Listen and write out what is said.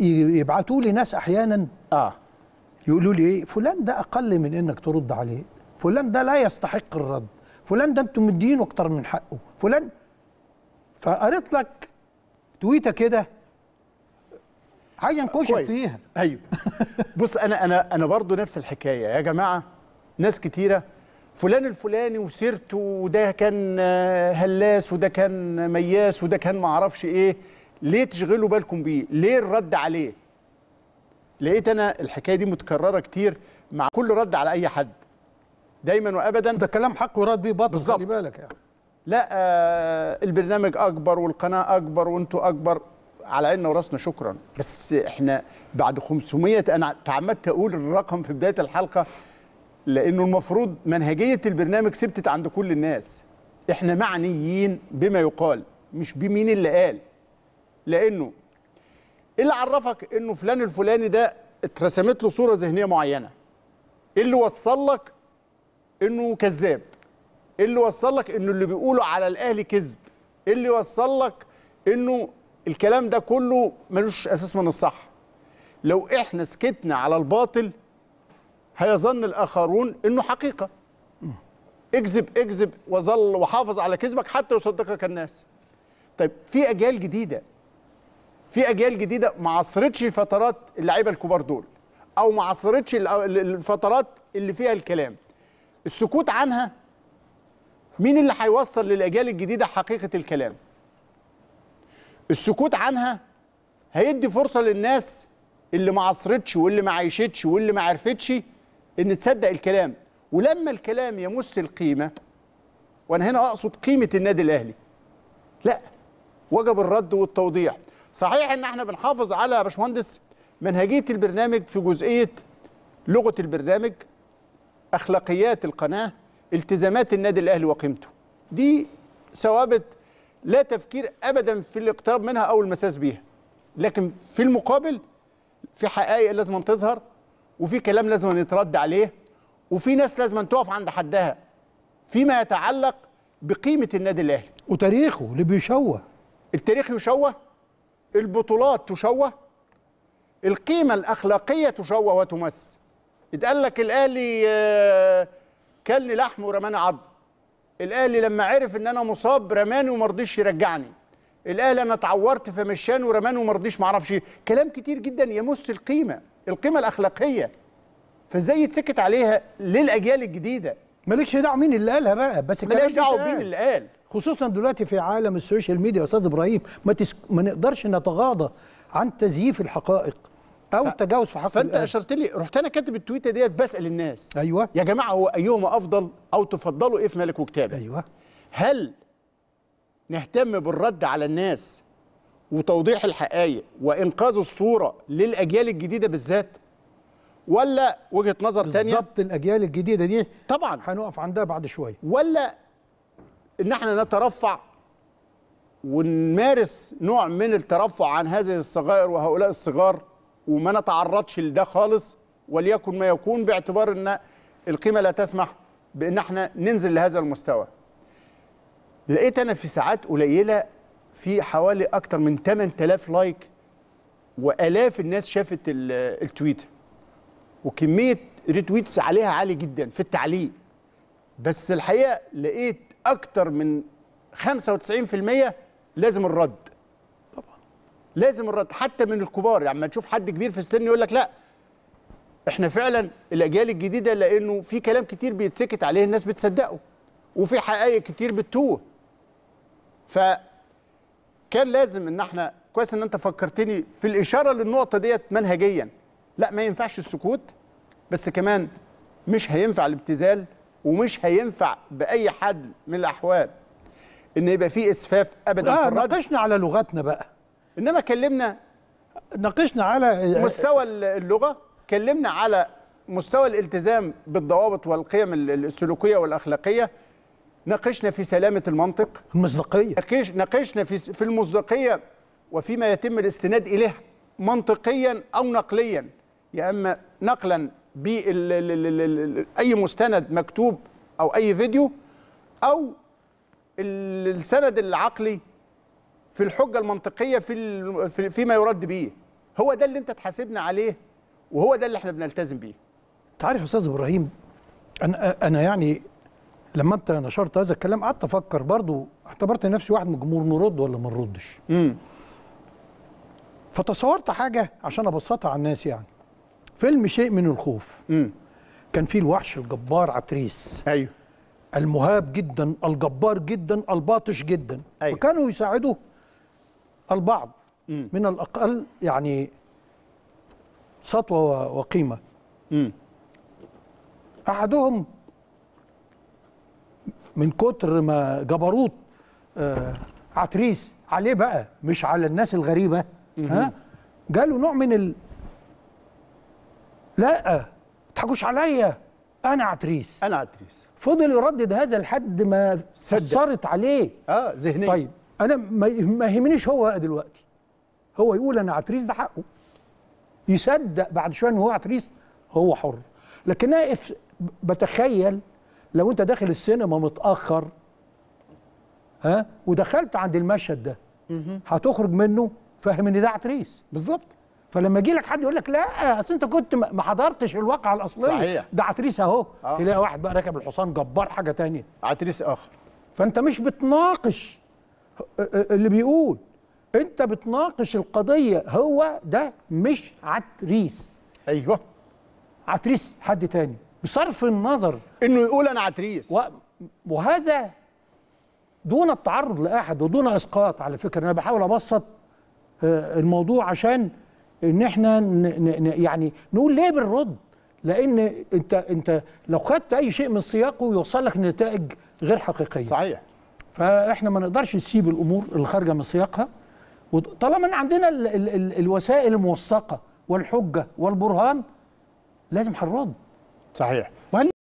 يبعتوا لي ناس احيانا اه يقولوا لي ايه فلان ده اقل من انك ترد عليه فلان ده لا يستحق الرد فلان ده انتم مدينه اكتر من حقه فلان فقريت لك تويته كده حاجه نكشف فيها ايوه بص انا انا انا برضه نفس الحكايه يا جماعه ناس كتيره فلان الفلاني وسيرته وده كان هلاس وده كان مياس وده كان معرفش ايه ليه تشغلوا بالكم بيه ليه الرد عليه لقيت انا الحكايه دي متكرره كتير مع كل رد على اي حد دايما وابدا ده كلام حق ورد بيه باطل خلي بالك يعني لا آه البرنامج اكبر والقناه اكبر وانتوا اكبر على عيننا وراسنا شكرا بس احنا بعد 500 انا تعمدت اقول الرقم في بدايه الحلقه لانه المفروض منهجيه البرنامج ثبتت عند كل الناس احنا معنيين بما يقال مش بمين اللي قال لانه ايه اللي عرفك انه فلان الفلاني ده اترسمت له صوره ذهنيه معينه ايه اللي وصل لك انه كذاب ايه اللي وصل لك انه اللي بيقوله على الاهلي كذب ايه اللي وصل لك انه الكلام ده كله ملوش اساس من الصح لو احنا سكتنا على الباطل هيظن الاخرون انه حقيقه اكذب اكذب وظل وحافظ على كذبك حتى يصدقك الناس طيب في اجيال جديده في اجيال جديده ما عصرتش فترات اللعيبه الكبار دول او ما عصرتش الفترات اللي فيها الكلام السكوت عنها مين اللي هيوصل للاجيال الجديده حقيقه الكلام السكوت عنها هيدي فرصه للناس اللي ما عصرتش واللي ما عيشتش واللي ما عرفتش ان تصدق الكلام ولما الكلام يمس القيمه وانا هنا اقصد قيمه النادي الاهلي لا وجب الرد والتوضيح صحيح ان احنا بنحافظ على يا باشمهندس منهجيه البرنامج في جزئيه لغه البرنامج اخلاقيات القناه التزامات النادي الاهلي وقيمته دي ثوابت لا تفكير ابدا في الاقتراب منها او المساس بيها لكن في المقابل في حقائق لازم تظهر وفي كلام لازم يترد عليه وفي ناس لازم تقف عند حدها فيما يتعلق بقيمه النادي الاهلي وتاريخه اللي بيشوه التاريخ يشوه البطولات تشوه القيمة الأخلاقية تشوه وتمس اتقال لك الأهلي آه، كلني لحم ورماني عض الأهلي لما عرف إن أنا مصاب رماني ومرضيش يرجعني الاهلي انا اتعورت فمشان ورماني وما رضيش ما اعرفش ايه كلام كتير جدا يمس القيمه القيمه الاخلاقيه فازاي يتسكت عليها للاجيال الجديده مالكش دعوه مين اللي قالها بقى بس مالكش دعوه بمين اللي قال خصوصا دلوقتي في عالم السوشيال ميديا يا استاذ ابراهيم ما, تس... ما نقدرش نتغاضى عن تزييف الحقائق او ف... التجاوز في حق فانت الآن. اشرت لي رحت انا كاتب التويته ديت بسال الناس ايوه يا جماعه هو ايهما افضل او تفضلوا ايه في ملك وكتابه ايوه هل نهتم بالرد على الناس وتوضيح الحقائق وانقاذ الصوره للاجيال الجديده بالذات ولا وجهه نظر ثانيه بالظبط الاجيال الجديده دي طبعا هنقف عندها بعد شويه ولا ان احنا نترفع ونمارس نوع من الترفع عن هذه الصغائر وهؤلاء الصغار وما نتعرضش لده خالص وليكن ما يكون باعتبار ان القيمه لا تسمح بان احنا ننزل لهذا المستوى. لقيت انا في ساعات قليله في حوالي اكثر من 8000 لايك والاف الناس شافت التويت وكميه ريتويتس عليها عالي جدا في التعليق بس الحقيقه لقيت اكتر من 95% لازم الرد طبعا لازم الرد حتى من الكبار يعني ما تشوف حد كبير في السن يقول لك لا احنا فعلا الاجيال الجديده لانه في كلام كتير بيتسكت عليه الناس بتصدقه وفي حقائق كتير بتتوه ف كان لازم ان احنا كويس ان انت فكرتني في الاشاره للنقطه ديت منهجيا لا ما ينفعش السكوت بس كمان مش هينفع الابتذال ومش هينفع باي حد من الاحوال ان يبقى في اسفاف ابدا في الرد ناقشنا على لغتنا بقى انما كلمنا ناقشنا على مستوى اللغه كلمنا على مستوى الالتزام بالضوابط والقيم السلوكيه والاخلاقيه ناقشنا في سلامه المنطق المصداقيه ناقشنا في في المصداقيه وفيما يتم الاستناد اليه منطقيا او نقليا يا اما نقلا باي مستند مكتوب او اي فيديو او السند العقلي في الحجه المنطقيه في فيما يرد به هو ده اللي انت تحاسبنا عليه وهو ده اللي احنا بنلتزم بيه تعرف يا استاذ ابراهيم انا انا يعني لما انت نشرت هذا الكلام قعدت افكر برضو اعتبرت نفسي واحد من الجمهور نرد ولا ما نردش امم فتصورت حاجه عشان ابسطها على الناس يعني فيلم شيء من الخوف مم. كان فيه الوحش الجبار عتريس ايوه المهاب جدا الجبار جدا الباطش جدا أيوة. وكانوا يساعدوا البعض مم. من الاقل يعني سطوه وقيمه مم. احدهم من كتر ما جبروت آه عتريس عليه بقى مش على الناس الغريبه مم. ها جاله نوع من ال لا تحكوش عليا انا عتريس انا عتريس فضل يردد هذا لحد ما صارت عليه اه ذهنيا طيب انا ما يهمنيش هو دلوقتي هو يقول انا عتريس ده حقه يصدق بعد شويه ان هو عتريس هو حر لكن انا بتخيل لو انت داخل السينما متاخر ها ودخلت عند المشهد ده هتخرج منه فاهم ان ده عتريس بالظبط فلما يجي لك حد يقول لك لا اصل انت كنت ما حضرتش الواقعه الاصليه صحيح ده عتريس اهو آه. تلاقي واحد بقى راكب الحصان جبار حاجه تانية عتريس اخر فانت مش بتناقش اللي بيقول انت بتناقش القضيه هو ده مش عتريس ايوه عتريس حد تاني بصرف النظر انه يقول انا عتريس و... وهذا دون التعرض لاحد ودون اسقاط على فكره انا بحاول ابسط آه، الموضوع عشان ان احنا يعني نقول ليه بنرد لان انت انت لو خدت اي شيء من سياقه يوصل لك نتائج غير حقيقيه صحيح فاحنا ما نقدرش نسيب الامور اللي خارجه من سياقها طالما ان عندنا ال ال ال الوسائل الموثقه والحجه والبرهان لازم هنرد صحيح